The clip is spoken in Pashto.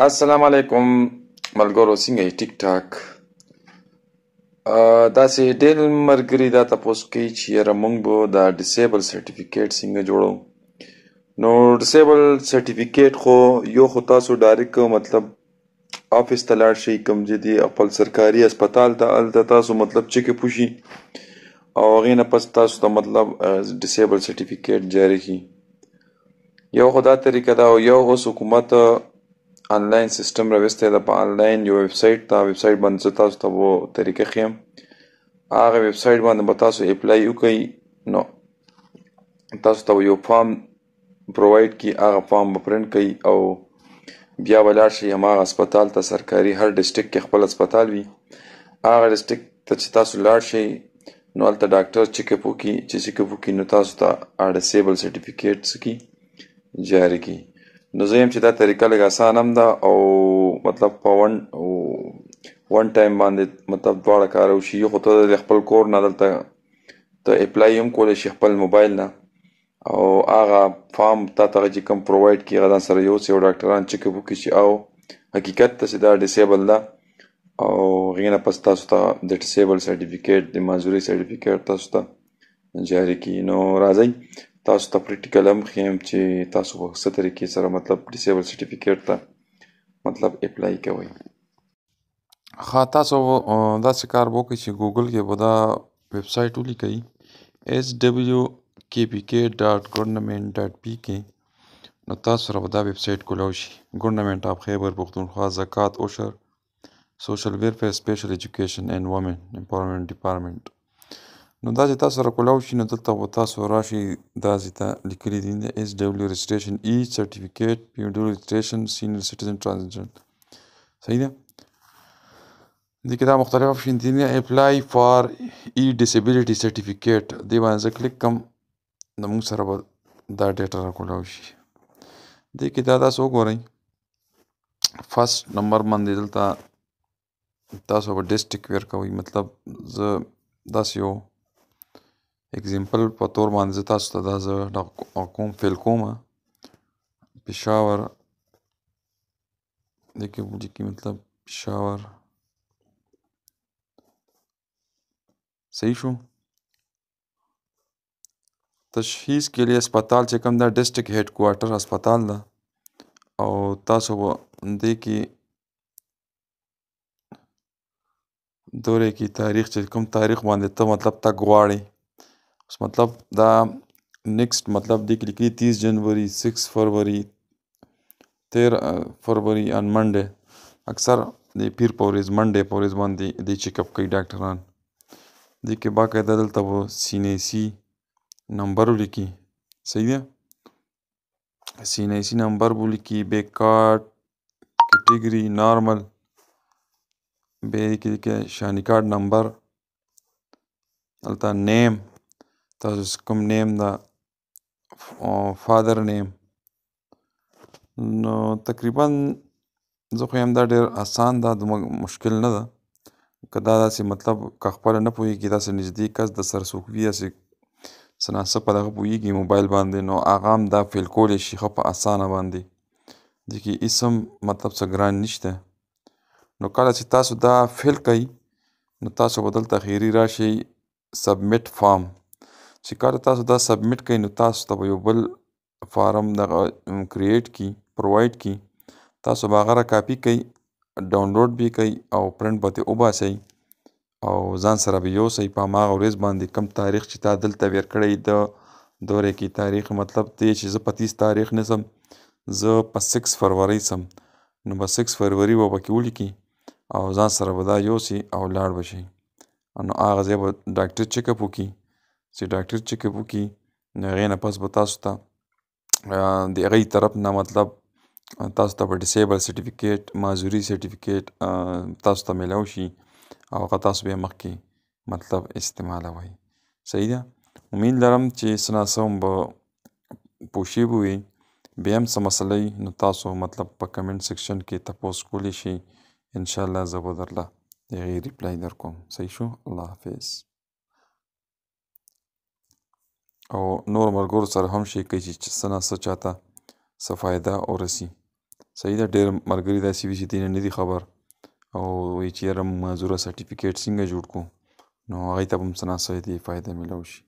السلام علیکم ملګرو څنګه یې ټیک ټاک داسې ډېر ملګري دا تپوس کوي چې یاره موږ به دا ډیسیبل سرټیفیکیټ څنګه جوړو نو ډیسیبل سرټیفیکیټ خو یو خو تاسو ډایرک مطلب آفیس ته لاړ شئ کوم چې دی خپل سرکاري هسپتال ته هلته تاسو مطلب چکې پوشي او هغې نه پس تاسو ته مطلب ډیسیبل سرټیفیکیټ جاری کړي یو خو دا طریقه ده او یو اوس حکومت آنلاین سیستم راوستی دا په آنلاین یو ویب سټ دا ویب سټ باندې زه تاسو ته وو طریقې خیم هغه ویب سټ باندې به تاسو اپلای وکړئ نو تاسو ته یو فارم پرووایډ کی هغه فارم به پرنټ کړئ او بیا ولاړ شئ هماغه هسپتال ته سرکاري هر ډسټریکټ کې خپل هسپتال وي هغه ډسټریکټ ته چې تاسو لاړ شئ نو هلته ډاکټر چیک اپ وکړي چې چیک اپ وکړي نو تاسو ته اړ ډسیبل سرټیفیکیټ سکی جاری کړي نو زه یم چې دا طریقه لږ اسانه ده او مطلب په ون ون ټایم باندې مطلب دواړه کار وشي یو خو ته د خپل کور نه دلته ته اپلای هم کولی شي خپل موبایل نه او هغه فارم تا ته چې کوم پرووایډ کیږي دا سره یو څو ډاکټران چیک وکړي چې او حقیقت ته دا ډیسیبل ده او غینه پس تاسو ته د ډیسیبل سرټیفیکیټ د منځوري سرټیفیکیټ تاسو ته جاری کی نو راځي تاسو ته پریکټیکل هم ښیم چې تاسو په څه طریقې سره مطلب ډیسیبل سرټیفیکیټ ته مطلب اپلای کوئ ښه تاسو داسې کار وکړئ چې ګوګل کې به دا ویب سایټ ولیکئ ایس ډبلیو کې پی کې ډاټ ګورنمنټ ډاټ پی کې نو تاسو سره به دا ویب سایټ کولاو شي ګورنمنټ آف خیبر پښتونخوا زکات اوشر سوشل ویلفیر سپیشل ایجوکیشن اینڈ وومن امپاورمنٹ ډپارټمنټ نو دا چې تاسو سره کولاو شي نو دلته به تاسو راشي دا چې تا لیکلي دي د ایس ډبلیو رجسټریشن ای سرټیفیکیټ پیډو رجسټریشن سینیئر سټیزن ترانزیشن صحیح ده دي کې دا مختلف آپشن دي نه اپلای فار ای ډیسیبিলিټی سرټیفیکیټ دی باندې کلیک کوم نو موږ سره به دا ډیټا راکولاو شي دي کې دا تاسو وګورئ فرست نمبر باندې دلته تاسو به ډیسټریکټ ور کوي مطلب ز داسې یو اګزیمپل په تور باندې زه تاسو ته دا زه کوم فیل کومه پېښور देखिए मुझे की मतलब पिशावर सही शो تشخیص کې لري هسپتال چې کوم دا ډسټریکټ هډ کوارټر هسپتال ده او تاسو دې کې دوره کې تاریخ چې کوم تاریخ باندې ته مطلب تا غواړي मतलब द नेक्स्ट मतलब दी लिखी तीस जनवरी सिक्स फरवरी तेरह फरवरी ऑन मंडे अक्सर दे फिर पौरेज मंडे पौरेज वन दे दे चेकअप कई डॉक्टर देख के बाकायदा दल तब सीने सी नंबर लिखी सही है सीने सी नंबर वो लिखी बेकार कैटेगरी नॉर्मल बे के शानी कार्ड नंबर अलता नेम تاسو کوم نیم دا فادر نیم نو تقریبا زه خو یم دا ډېر اسان دا مشکل نه ده که دا داسې مطلب که خپله نه پوهېږي داسې نږدې کس د سره څوک وي هسې څه ناڅه په دغه پوهېږي موبایل باندې نو هغه هم دا فیل کولی شي ښه په اسانه باندې دې کې هېڅ هم مطلب څه ګران نشته نو کله چې تاسو دا فیل کوئ نو تاسو به دلته اخري راشئ سبمټ فارم چې کله تاسو دا سبمټ کئ نو تاسو ته یو بل فارم دغه کریټ کی پرووایډ کی تاسو به هغه کاپی کئ ډاونلوډ به کئ او پرنٹ به ته وباسئ او ځان سره به یوسئ په هماغه ورځ باندې کم تاریخ چې تا دلته ویر کړی د دورې کې تاریخ مطلب دی چې زه په تیس تاریخ نه سم زه په 6 فروری سم نو په 6 فروری به پکې ولیکي او ځان سره به دا یوسي او لاړ بشي نو هغه ځای به ډاکټر چیک اپ وکړي چې ډاکټر چیک اپ وکړي د هغې نه پس به تاسو ته د هغې طرف نه مطلب تاسو ته به ډیسیبل سرټیفیکیټ معذوري سرټیفیکیټ تاسو ته میلاو شي او هغه تاسو بیا مخکې مطلب استعمالوئ صحیح ده امید لرم چې سناسم به پوښي بوي بیا هم څه مسلې نو تاسو مطلب په کمنټ سیکشن کې تپوس کولی شي ان شاء الله زه به درله د هغې ریپلای درکوم صحیح شو الله حافظ او نور مرګور سره هم شي کوي چې څه نه څه چاته څه فایده ورسي صحیح ده ډېر مرګري داسې وي چې دې نه دي خبر او وایي چې یاره معذوره سرټیفیکیټ څنګه جوړ کړو نو هغې ته به هم څه نه څه دې فایده میلاو شي